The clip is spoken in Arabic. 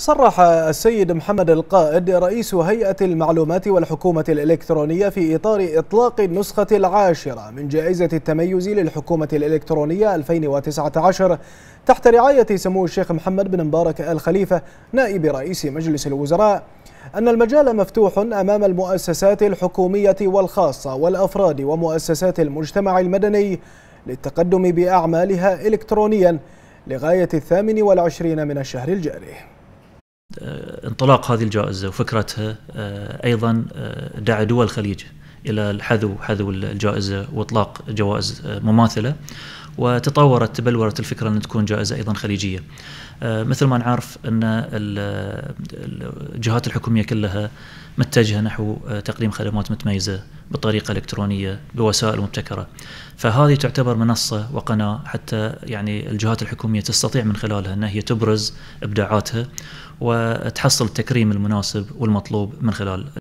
صرح السيد محمد القائد رئيس هيئة المعلومات والحكومة الإلكترونية في إطار إطلاق النسخة العاشرة من جائزة التميز للحكومة الإلكترونية 2019 تحت رعاية سمو الشيخ محمد بن مبارك الخليفة نائب رئيس مجلس الوزراء أن المجال مفتوح أمام المؤسسات الحكومية والخاصة والأفراد ومؤسسات المجتمع المدني للتقدم بأعمالها إلكترونياً لغاية الثامن والعشرين من الشهر الجاري آه، انطلاق هذه الجائزة وفكرتها آه، أيضا آه، دعا دول الخليج إلى الحذو حذو الجائزة وإطلاق جوائز مماثلة وتطورت تبلورت الفكرة أن تكون جائزة أيضا خليجية مثل ما نعرف أن الجهات الحكومية كلها متجهه نحو آه، تقديم خدمات متميزه بطريقه الكترونيه بوسائل مبتكره. فهذه تعتبر منصه وقناه حتى يعني الجهات الحكوميه تستطيع من خلالها ان هي تبرز ابداعاتها وتحصل التكريم المناسب والمطلوب من خلال